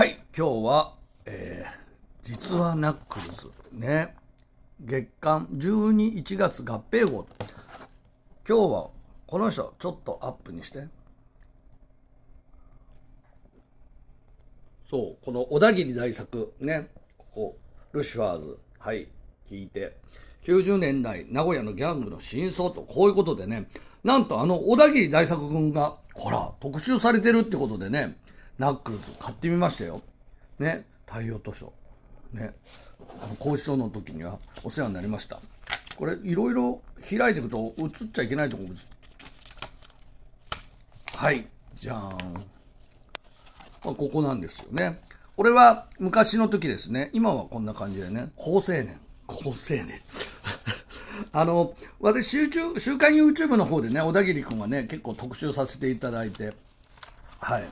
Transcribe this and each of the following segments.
はい、今日は、えー、実はナックルズ、ね、月刊12、1月合併号。今日はこの人、ちょっとアップにして。そう、この小田切大作、ね、ここ、ルシファーズ、はい、聞いて、90年代、名古屋のギャングの真相と、こういうことでね、なんとあの小田切大作君が、ほら、特集されてるってことでね、ナックルズ買ってみましたよ。ね、太陽図書。ね、あの講師賞の時にはお世話になりました。これ、いろいろ開いていくと映っちゃいけないところです。はい、じゃーん。まあ、ここなんですよね。これは昔の時ですね。今はこんな感じでね、高青年。高青年。あの、私、集中、週刊 YouTube の方でね、小田切君はね、結構特集させていただいて、はい。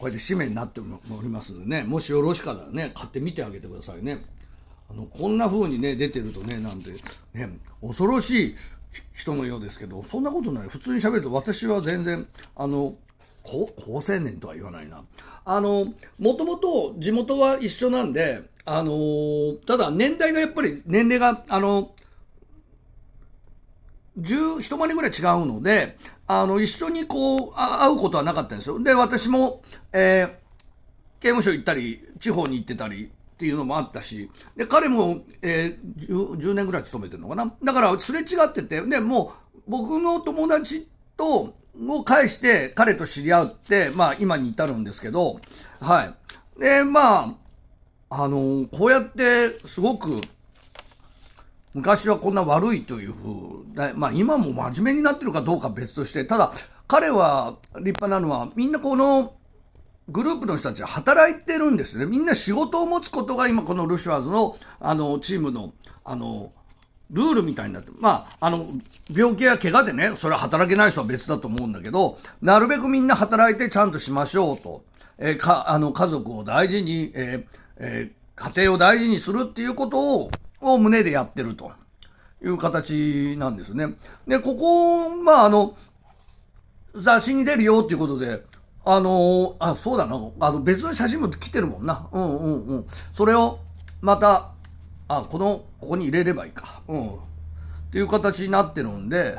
こうやって締めになっておりますのでね、もしよろしかったらね、買ってみてあげてくださいね。あの、こんな風にね、出てるとね、なんて、ね、恐ろしい人のようですけど、そんなことない。普通に喋ると、私は全然、あの、高青年とは言わないな。あの、もともと地元は一緒なんで、あのただ年代がやっぱり、年齢が、あの10、一回ぐらい違うので、あの、一緒にこう、会うことはなかったんですよ。で、私も、えー、刑務所行ったり、地方に行ってたりっていうのもあったし、で、彼も、えー、10, 10年ぐらい勤めてるのかな。だから、すれ違ってて、で、もう、僕の友達と、を介して、彼と知り合って、まあ、今に至るんですけど、はい。で、まあ、あのー、こうやって、すごく、昔はこんな悪いというふう、まあ今も真面目になってるかどうか別として、ただ彼は立派なのは、みんなこのグループの人たちは働いてるんですね。みんな仕事を持つことが今このルシュアーズのあのチームのあのルールみたいになってる。まあ、あの、病気や怪我でね、それは働けない人は別だと思うんだけど、なるべくみんな働いてちゃんとしましょうと。えー、か、あの、家族を大事に、えーえー、家庭を大事にするっていうことをを胸でやってるという形なんですね。で、ここ、まあ、あの、雑誌に出るよっていうことで、あのあ、そうだな。あの、別の写真も来てるもんな。うんうんうん。それを、また、あ、この、ここに入れればいいか。うん。っていう形になってるんで、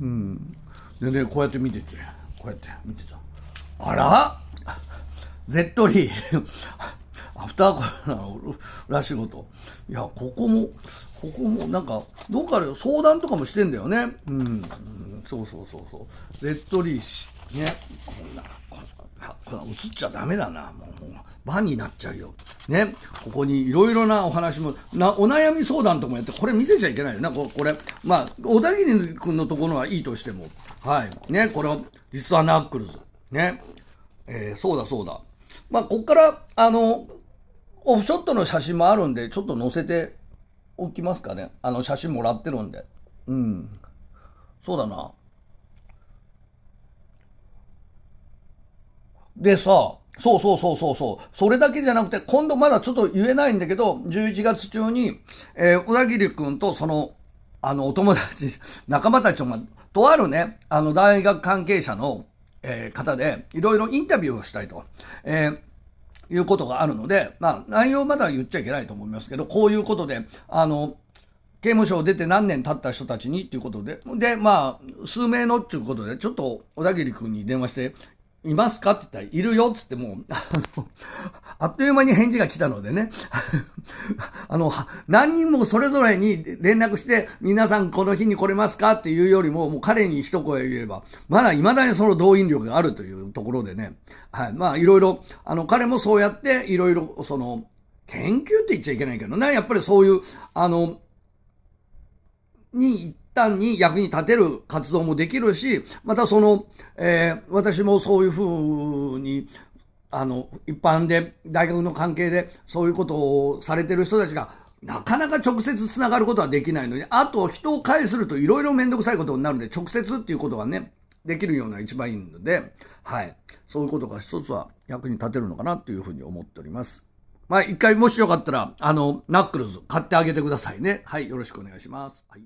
うん。でね、こうやって見てて、こうやって見てた。あら ?Z リーアフターコロナの裏仕事。いや、ここも、ここも、なんか、どっかで相談とかもしてんだよね。うん、ん、そうそうそうそう。レッドリーシ。ね、こんな、こんな、こんな映っちゃダメだな。もう、もうンになっちゃうよ。ね、ここにいろいろなお話も、な、お悩み相談とかもやって、これ見せちゃいけないよな、これ。まあ、小田切君のところはいいとしても。はい。ね、これは、実はナックルズ。ね。えー、そうだそうだ。まあ、こっから、あの、オフショットの写真もあるんで、ちょっと載せておきますかね。あの、写真もらってるんで。うん。そうだな。でさ、そうそうそうそうそう。それだけじゃなくて、今度まだちょっと言えないんだけど、11月中に、えー、小田切君とその、あの、お友達、仲間たちも、とあるね、あの、大学関係者の、えー、方で、いろいろインタビューをしたいと。えーいうことがあるので、まあ、内容まだ言っちゃいけないと思いますけど、こういうことで、あの、刑務所を出て何年経った人たちにっていうことで、で、まあ、数名のっていうことで、ちょっと小田切君に電話していますかって言ったら、いるよっつってもう、あの、あっという間に返事が来たのでね、あの、何人もそれぞれに連絡して、皆さんこの日に来れますかっていうよりも、もう彼に一声言えば、まだ未だにその動員力があるというところでね、はい、まあいろいろ、あの、彼もそうやって、いろいろ、その、研究って言っちゃいけないけどね、やっぱりそういう、あの、に端に役に立てる活動もできるし、またその、えー、私もそういうふうに、あの、一般で、大学の関係で、そういうことをされてる人たちが、なかなか直接つながることはできないのに、あと人を介するといろいろめんどくさいことになるんで、直接っていうことがね、できるような一番いいので、はい。そういうことが一つは役に立てるのかなというふうに思っております。まあ、一回もしよかったら、あの、ナックルズ買ってあげてくださいね。はい。よろしくお願いします。はい。